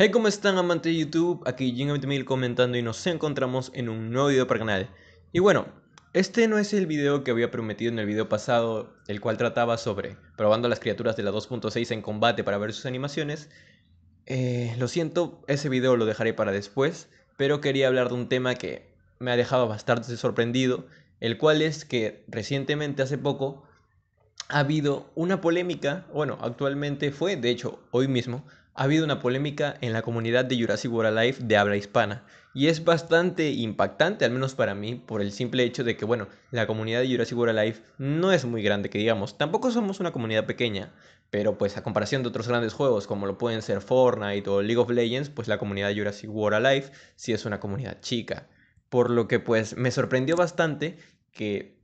Hey, ¿cómo están amantes de YouTube? Aquí Jim comentando y nos encontramos en un nuevo video para el canal. Y bueno, este no es el video que había prometido en el video pasado, el cual trataba sobre probando las criaturas de la 2.6 en combate para ver sus animaciones. Eh, lo siento, ese video lo dejaré para después, pero quería hablar de un tema que me ha dejado bastante sorprendido, el cual es que recientemente, hace poco, ha habido una polémica, bueno, actualmente fue, de hecho, hoy mismo, ha habido una polémica en la comunidad de Jurassic World Alive de habla hispana y es bastante impactante, al menos para mí, por el simple hecho de que, bueno, la comunidad de Jurassic World Alive no es muy grande, que digamos, tampoco somos una comunidad pequeña, pero pues a comparación de otros grandes juegos como lo pueden ser Fortnite o League of Legends, pues la comunidad de Jurassic World Alive sí es una comunidad chica. Por lo que pues me sorprendió bastante que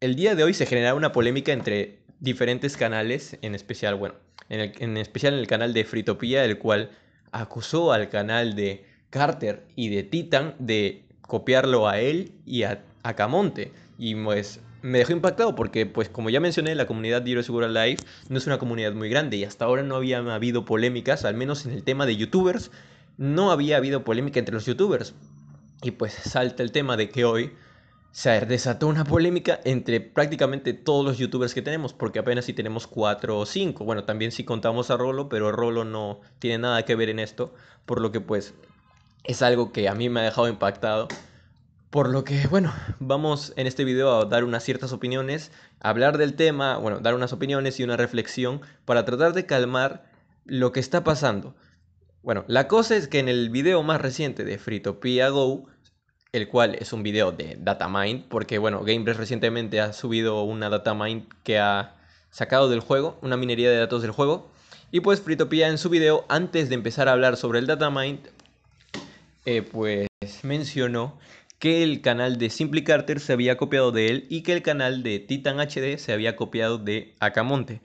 el día de hoy se generara una polémica entre diferentes canales, en especial, bueno, en, el, especial en el canal de Fritopía, el cual acusó al canal de Carter y de Titan de copiarlo a él y a, Camonte. Y pues me dejó impactado porque, pues como ya mencioné, la comunidad de Hero Segura Live no es una comunidad muy grande y hasta ahora no había habido polémicas, al menos en el tema de youtubers, no había habido polémica entre los youtubers. Y pues salta el tema de que hoy se desató una polémica entre prácticamente todos los youtubers que tenemos, porque apenas si tenemos 4 o 5. Bueno, también si contamos a Rolo, pero Rolo no tiene nada que ver en esto, por lo que pues es algo que a mí me ha dejado impactado. Por lo que, bueno, vamos en este video a dar unas ciertas opiniones, hablar del tema, bueno, dar unas opiniones y una reflexión para tratar de calmar lo que está pasando. Bueno, la cosa es que en el video más reciente de Fritopia Go el cual es un video de Datamind, porque bueno, Gamepress recientemente ha subido una Datamind que ha sacado del juego, una minería de datos del juego, y pues Fritopia en su video, antes de empezar a hablar sobre el Datamind, eh, pues mencionó que el canal de Simply Carter se había copiado de él y que el canal de Titan HD se había copiado de Acamonte.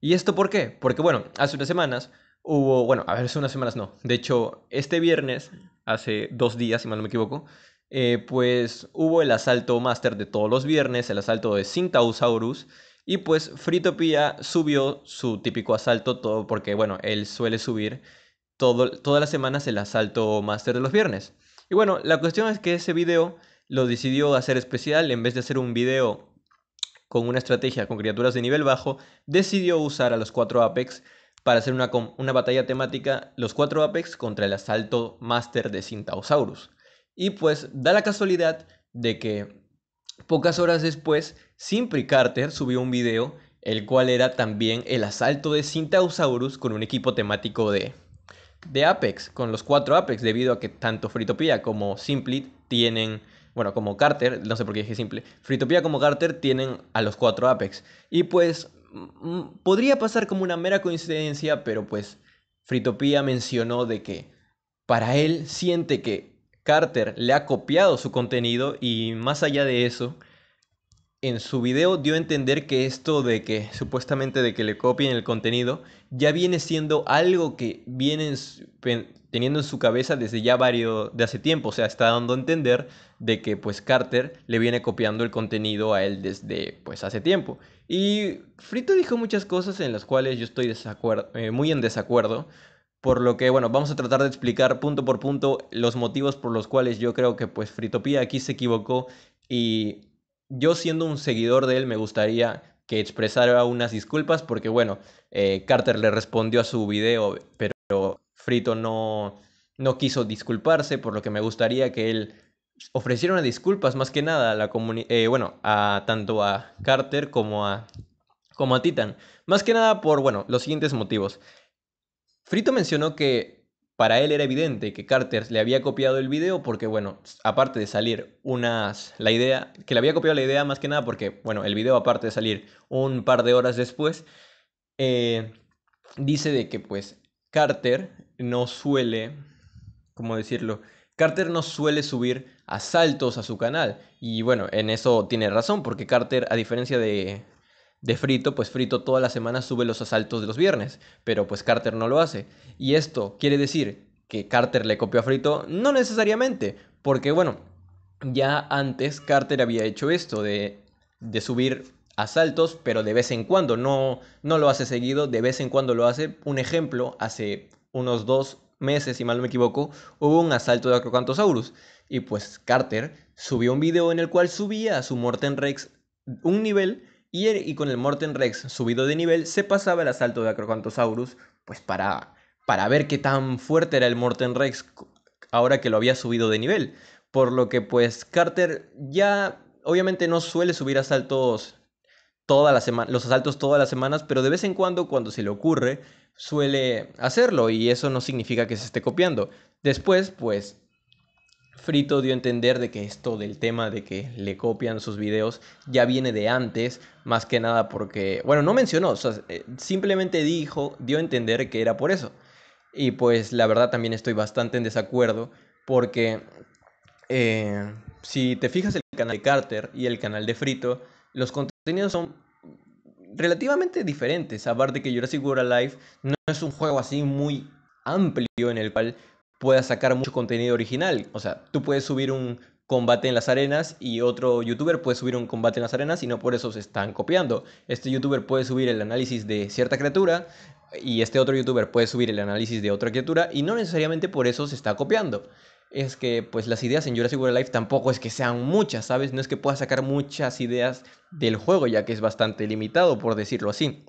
¿Y esto por qué? Porque bueno, hace unas semanas hubo, bueno, a ver, hace unas semanas no, de hecho, este viernes, hace dos días, si mal no me equivoco, eh, pues hubo el asalto máster de todos los viernes, el asalto de Cintausaurus, y pues Fritopia subió su típico asalto, todo porque bueno, él suele subir todo, todas las semanas el asalto máster de los viernes. Y bueno, la cuestión es que ese video lo decidió hacer especial, en vez de hacer un video con una estrategia con criaturas de nivel bajo, decidió usar a los cuatro Apex para hacer una, batalla temática, los cuatro Apex contra el asalto máster de Cintausaurus. Y pues da la casualidad de que pocas horas después, Simply Carter subió un video, el cual era también el asalto de Cintaosaurus con un equipo temático de, de Apex, con los cuatro Apex, debido a que tanto Fritopía como Simpli tienen bueno, como Carter, no sé por qué dije simple, Fritopía como Carter tienen a los cuatro Apex. Y pues mm, podría pasar como una mera coincidencia, pero pues Fritopía mencionó de que para él siente que Carter le ha copiado su contenido y más allá de eso, en su video dio a entender que esto de que supuestamente de que le copien el contenido ya viene siendo algo que vienen teniendo en su cabeza desde ya varios de hace tiempo, o sea, está dando a entender de que pues Carter le viene copiando el contenido a él desde pues hace tiempo. Y Frito dijo muchas cosas en las cuales yo estoy eh, muy en desacuerdo, por lo que, bueno, vamos a tratar de explicar punto por punto los motivos por los cuales yo creo que pues Fritopía aquí se equivocó y yo siendo un seguidor de él me gustaría que expresara unas disculpas porque, bueno, eh, Carter le respondió a su video, pero Frito no, no quiso disculparse, por lo que me gustaría que él ofreciera unas disculpas más que nada a la comunidad, eh, bueno, a tanto a Carter como a, como a Titan. Más que nada por, bueno, los siguientes motivos. Frito mencionó que para él era evidente que Carter le había copiado el video porque, bueno, aparte de salir unas, la idea, que le había copiado la idea más que nada porque, bueno, el video aparte de salir un par de horas después, eh, dice de que pues Carter no suele, ¿cómo decirlo? Carter no suele subir asaltos a su canal. Y bueno, en eso tiene razón, porque Carter, a diferencia de, de Frito, pues Frito toda la semana sube los asaltos de los viernes, pero pues Carter no lo hace. Y esto quiere decir que Carter le copió a Frito, no necesariamente, porque bueno, ya antes Carter había hecho esto de, subir asaltos, pero de vez en cuando, no, no lo hace seguido, de vez en cuando lo hace. Un ejemplo, hace unos dos meses, si mal no me equivoco, hubo un asalto de Acrocanthosaurus. Y pues Carter subió un video en el cual subía a su Morten Rex un nivel y, con el Morten Rex subido de nivel se pasaba el asalto de Acrocanthosaurus, pues para, para ver qué tan fuerte era el Morten Rex ahora que lo había subido de nivel. Por lo que pues Carter ya obviamente no suele subir asaltos toda la semana, los asaltos todas las semanas, pero de vez en cuando cuando se le ocurre suele hacerlo y eso no significa que se esté copiando. Después, pues Frito dio a entender de que esto del tema de que le copian sus videos ya viene de antes, más que nada porque, bueno, no mencionó, eh, simplemente dijo, dio a entender que era por eso. Y pues la verdad también estoy bastante en desacuerdo porque eh, si te fijas el canal de Carter y el canal de Frito, los contenidos son relativamente diferentes, aparte que Jurassic World Alive no es un juego así muy amplio en el cual puedas sacar mucho contenido original. O sea, tú puedes subir un combate en las arenas y otro youtuber puede subir un combate en las arenas y no por eso se están copiando. Este youtuber puede subir el análisis de cierta criatura y este otro youtuber puede subir el análisis de otra criatura y no necesariamente por eso se está copiando. Es que pues las ideas en Jurassic World Life tampoco es que sean muchas, ¿sabes? No es que puedas sacar muchas ideas del juego ya que es bastante limitado por decirlo así.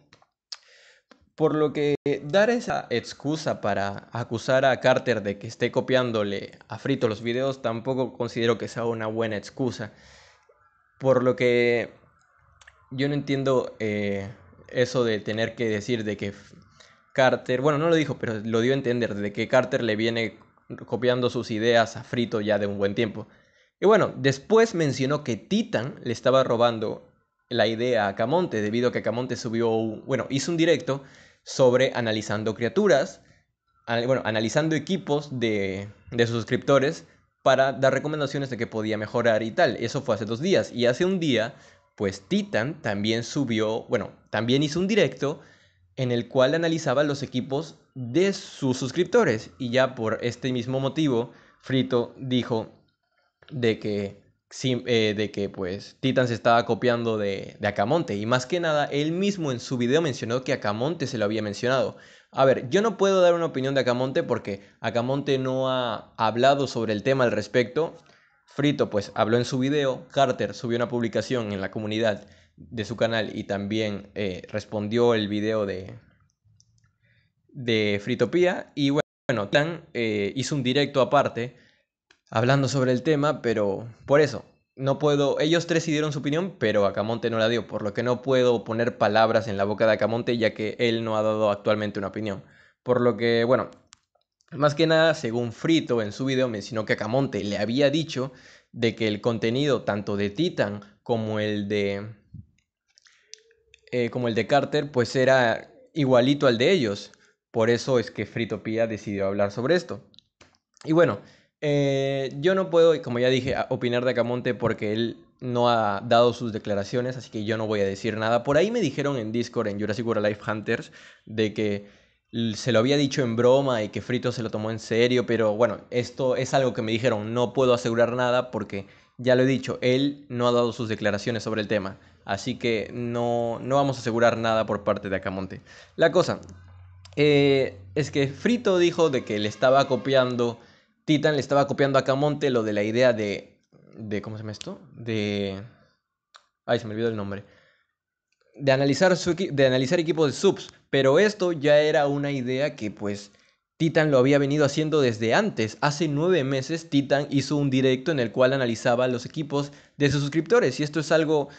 Por lo que dar esa excusa para acusar a Carter de que esté copiándole a Frito los videos tampoco considero que sea una buena excusa. Por lo que yo no entiendo eh, eso de tener que decir de que Carter, bueno, no lo dijo, pero lo dio a entender, de que Carter le viene copiando sus ideas a Frito ya de un buen tiempo. Y bueno, después mencionó que Titan le estaba robando la idea a Camonte, debido a que Camonte subió, bueno, hizo un directo sobre analizando criaturas, bueno, analizando equipos de, de suscriptores para dar recomendaciones de que podía mejorar y tal. Eso fue hace dos días. Y hace un día, pues Titan también subió, bueno, también hizo un directo en el cual analizaba los equipos de sus suscriptores. Y ya por este mismo motivo, Frito dijo de que eh, de que pues Titan se estaba copiando de, Acamonte y más que nada él mismo en su video mencionó que Acamonte se lo había mencionado. A ver, yo no puedo dar una opinión de Acamonte porque Acamonte no ha hablado sobre el tema al respecto. Frito pues habló en su video, Carter subió una publicación en la comunidad de su canal y también eh, respondió el video de, de Fritopía y bueno, Titan eh, hizo un directo aparte hablando sobre el tema, pero por eso, no puedo, ellos tres sí dieron su opinión, pero Acamonte no la dio, por lo que no puedo poner palabras en la boca de Acamonte ya que él no ha dado actualmente una opinión. Por lo que, bueno, más que nada, según Frito en su video mencionó que Acamonte le había dicho de que el contenido tanto de Titan como el de eh, como el de Carter pues era igualito al de ellos. Por eso es que pía decidió hablar sobre esto. Y bueno, eh, yo no puedo, como ya dije, opinar de Acamonte porque él no ha dado sus declaraciones, así que yo no voy a decir nada. Por ahí me dijeron en Discord, en Jurassic World Life Hunters, de que se lo había dicho en broma y que Frito se lo tomó en serio, pero bueno, esto es algo que me dijeron, no puedo asegurar nada porque ya lo he dicho, él no ha dado sus declaraciones sobre el tema, así que no, no vamos a asegurar nada por parte de Acamonte. La cosa eh, es que Frito dijo de que le estaba copiando Titan le estaba copiando a Camonte lo de la idea de, de. ¿Cómo se llama esto? De. Ay, se me olvidó el nombre. De analizar, su, de analizar equipos de subs. Pero esto ya era una idea que, pues, Titan lo había venido haciendo desde antes. Hace nueve meses, Titan hizo un directo en el cual analizaba los equipos de sus suscriptores. Y esto es algo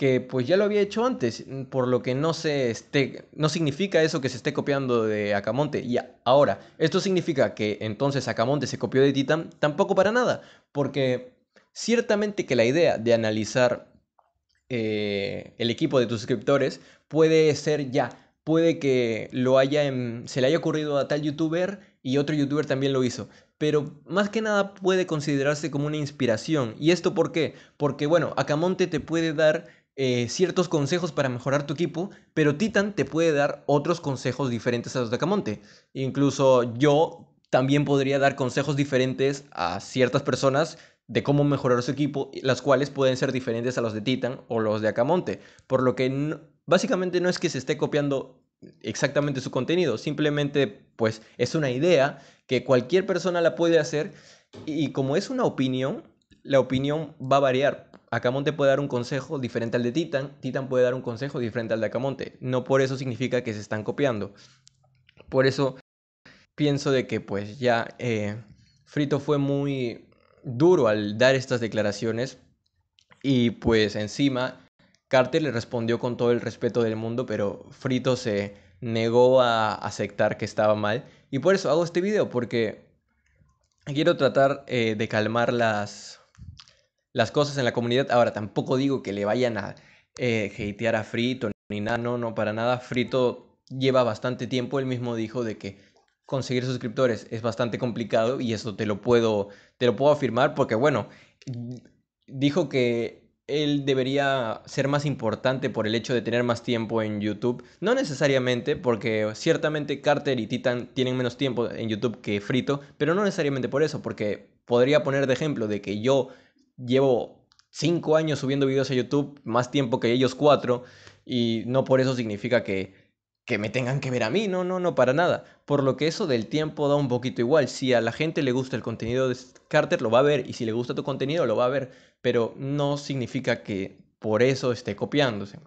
que pues ya lo había hecho antes, mm, por lo que no se esté, no significa eso que se esté copiando de Acamonte. Y ahora, esto significa que entonces Acamonte se copió de Titan, tampoco para nada, porque ciertamente que la idea de analizar eh, el equipo de tus suscriptores puede ser ya, puede que lo haya em, se le haya ocurrido a tal youtuber y otro youtuber también lo hizo, pero más que nada puede considerarse como una inspiración. ¿Y esto por qué? Porque bueno, Acamonte te puede dar eh, ciertos consejos para mejorar tu equipo, pero Titan te puede dar otros consejos diferentes a los de Acamonte Incluso yo también podría dar consejos diferentes a ciertas personas de cómo mejorar su equipo, las cuales pueden ser diferentes a los de Titan o los de Acamonte. Por lo que básicamente no es que se esté copiando exactamente su contenido, simplemente pues es una idea que cualquier persona la puede hacer y como es una opinión, la opinión va a variar Acamonte puede dar un consejo diferente al de Titan, Titan puede dar un consejo diferente al de Acamonte. No por eso significa que se están copiando. Por eso pienso de que pues ya eh, Frito fue muy duro al dar estas declaraciones y pues encima Carter le respondió con todo el respeto del mundo, pero Frito se negó a aceptar que estaba mal. Y por eso hago este video, porque quiero tratar eh, de calmar las, las cosas en la comunidad. Ahora, tampoco digo que le vayan a eh, hatear a Frito ni nada, no, no, para nada. Frito lleva bastante tiempo, él mismo dijo de que conseguir suscriptores es bastante complicado y eso te lo puedo, te lo puedo afirmar porque, bueno, dijo que él debería ser más importante por el hecho de tener más tiempo en YouTube. No necesariamente, porque ciertamente Carter y Titan tienen menos tiempo en YouTube que Frito, pero no necesariamente por eso, porque podría poner de ejemplo de que yo llevo cinco años subiendo videos a YouTube, más tiempo que ellos cuatro, y no por eso significa que, que me tengan que ver a mí, no, no, no, para nada. Por lo que eso del tiempo da un poquito igual. Si a la gente le gusta el contenido de Carter, lo va a ver, y si le gusta tu contenido, lo va a ver, pero no significa que por eso esté copiándose.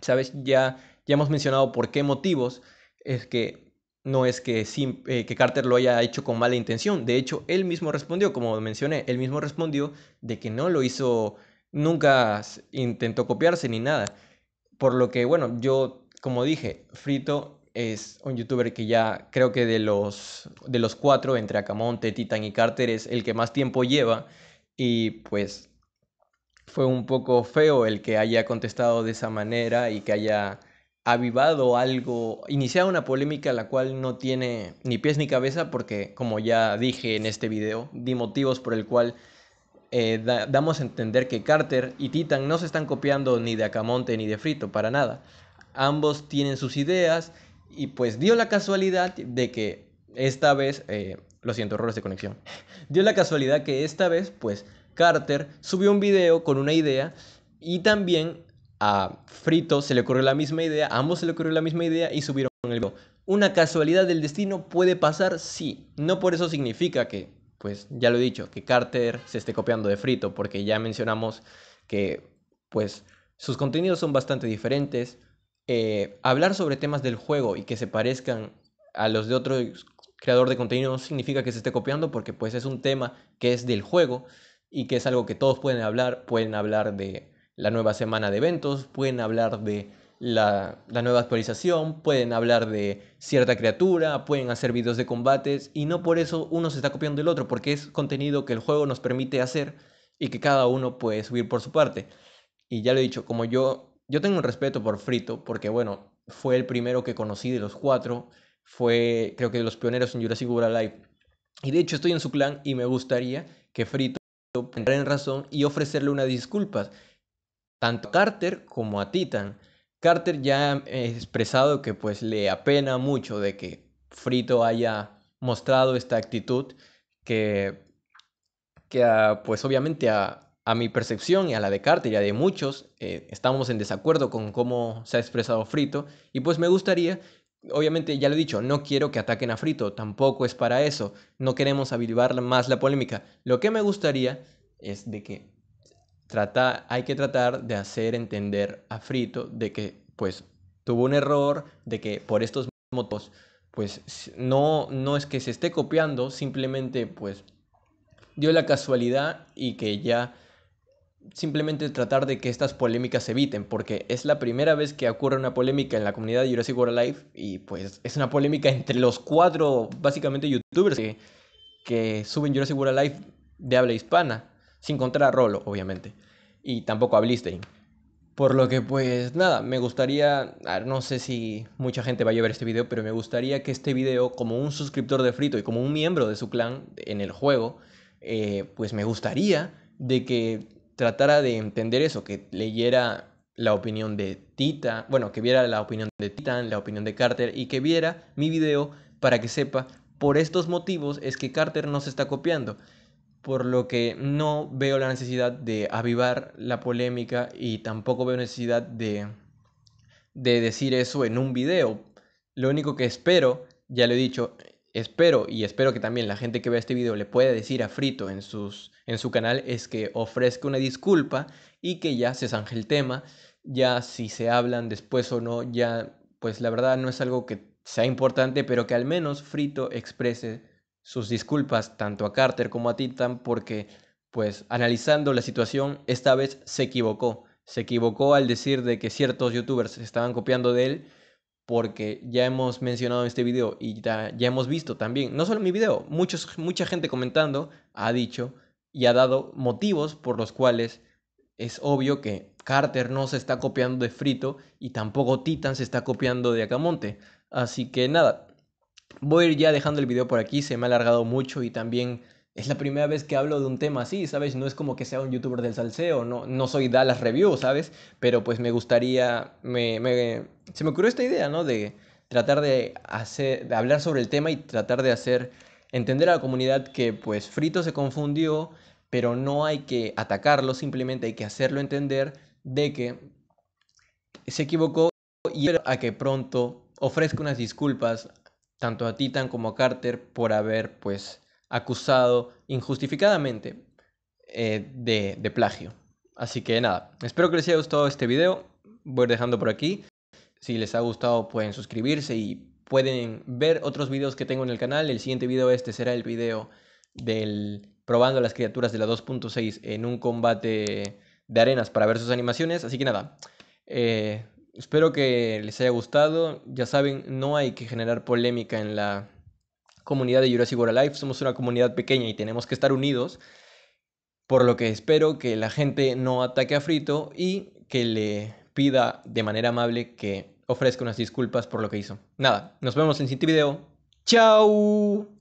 ¿Sabes? Ya, ya hemos mencionado por qué motivos es que no es que, eh, que Carter lo haya hecho con mala intención. De hecho, él mismo respondió, como mencioné, él mismo respondió de que no lo hizo, nunca intentó copiarse ni nada. Por lo que, bueno, yo, como dije, Frito es un youtuber que ya creo que de los, de los cuatro, entre Acamonte, Titan y Carter, es el que más tiempo lleva. Y pues fue un poco feo el que haya contestado de esa manera y que haya avivado algo, iniciado una polémica la cual no tiene ni pies ni cabeza porque, como ya dije en este video, di motivos por el cual eh, damos a entender que Carter y Titan no se están copiando ni de Acamonte ni de Frito, para nada. Ambos tienen sus ideas y pues dio la casualidad de que esta vez, eh, lo siento, errores de conexión, dio la casualidad que esta vez pues Carter subió un video con una idea y también a Frito se le ocurrió la misma idea, a ambos se le ocurrió la misma idea y subieron el video. Una casualidad del destino puede pasar, sí. No por eso significa que, pues ya lo he dicho, que Carter se esté copiando de Frito, porque ya mencionamos que, pues, sus contenidos son bastante diferentes. Eh, hablar sobre temas del juego y que se parezcan a los de otro creador de contenido no significa que se esté copiando, porque pues es un tema que es del juego y que es algo que todos pueden hablar, pueden hablar de la nueva semana de eventos, pueden hablar de la, nueva actualización, pueden hablar de cierta criatura, pueden hacer videos de combates y no por eso uno se está copiando del otro, porque es contenido que el juego nos permite hacer y que cada uno puede subir por su parte. Y ya lo he dicho, como yo, yo tengo un respeto por Frito, porque bueno, fue el primero que conocí de los cuatro, fue creo que de los pioneros en Jurassic World Live Y de hecho estoy en su clan y me gustaría que Frito entrara en razón y ofrecerle unas disculpas tanto a Carter como a Titan. Carter ya ha expresado que pues le apena mucho de que Frito haya mostrado esta actitud que, que pues obviamente a, mi percepción y a la de Carter y a de muchos eh, estamos en desacuerdo con cómo se ha expresado Frito y pues me gustaría obviamente ya lo he dicho, no quiero que ataquen a Frito, tampoco es para eso, no queremos avivar más la polémica. Lo que me gustaría es de que trata, hay que tratar de hacer entender a Frito de que pues tuvo un error, de que por estos motos pues no, no es que se esté copiando, simplemente pues dio la casualidad y que ya simplemente tratar de que estas polémicas se eviten, porque es la primera vez que ocurre una polémica en la comunidad de Jurassic World life y pues es una polémica entre los cuatro básicamente youtubers que, suben Jurassic World life de habla hispana. Sin contar a Rolo, obviamente. Y tampoco a Blistein. Por lo que pues nada, me gustaría, no sé si mucha gente va a ver este video, pero me gustaría que este video, como un suscriptor de Frito y como un miembro de su clan en el juego, eh, pues me gustaría de que tratara de entender eso, que leyera la opinión de Tita, bueno, que viera la opinión de Titan, la opinión de Carter y que viera mi video para que sepa, por estos motivos es que Carter no se está copiando por lo que no veo la necesidad de avivar la polémica y tampoco veo necesidad de, de decir eso en un video. Lo único que espero, ya lo he dicho, espero y espero que también la gente que vea este video le pueda decir a Frito en, sus, en su canal es que ofrezca una disculpa y que ya se zanje el tema, ya si se hablan después o no, ya pues la verdad no es algo que sea importante, pero que al menos Frito exprese sus disculpas tanto a Carter como a Titan porque, pues, analizando la situación, esta vez se equivocó. Se equivocó al decir de que ciertos youtubers estaban copiando de él porque ya hemos mencionado en este video y ya, hemos visto también, no solo en mi video, muchos, mucha gente comentando ha dicho y ha dado motivos por los cuales es obvio que Carter no se está copiando de Frito y tampoco Titan se está copiando de Acamonte. Así que nada, Voy a ir ya dejando el video por aquí, se me ha alargado mucho y también es la primera vez que hablo de un tema así, ¿sabes? No es como que sea un youtuber del salseo, no, no soy Dallas Review, ¿sabes? Pero pues me gustaría, me, me, se me ocurrió esta idea, ¿no? De tratar de, hacer, de hablar sobre el tema y tratar de hacer entender a la comunidad que pues Frito se confundió, pero no hay que atacarlo, simplemente hay que hacerlo entender de que se equivocó y a que pronto ofrezca unas disculpas tanto a Titan como a Carter por haber pues acusado injustificadamente eh, de, de plagio. Así que nada, espero que les haya gustado este video, voy dejando por aquí. Si les ha gustado pueden suscribirse y pueden ver otros videos que tengo en el canal. El siguiente video este será el video del probando las criaturas de la 2.6 en un combate de arenas para ver sus animaciones. Así que nada, eh, Espero que les haya gustado. Ya saben, no hay que generar polémica en la comunidad de Jurassic World Alive. Somos una comunidad pequeña y tenemos que estar unidos. Por lo que espero que la gente no ataque a Frito y que le pida de manera amable que ofrezca unas disculpas por lo que hizo. Nada, nos vemos en el siguiente video. ¡Chao!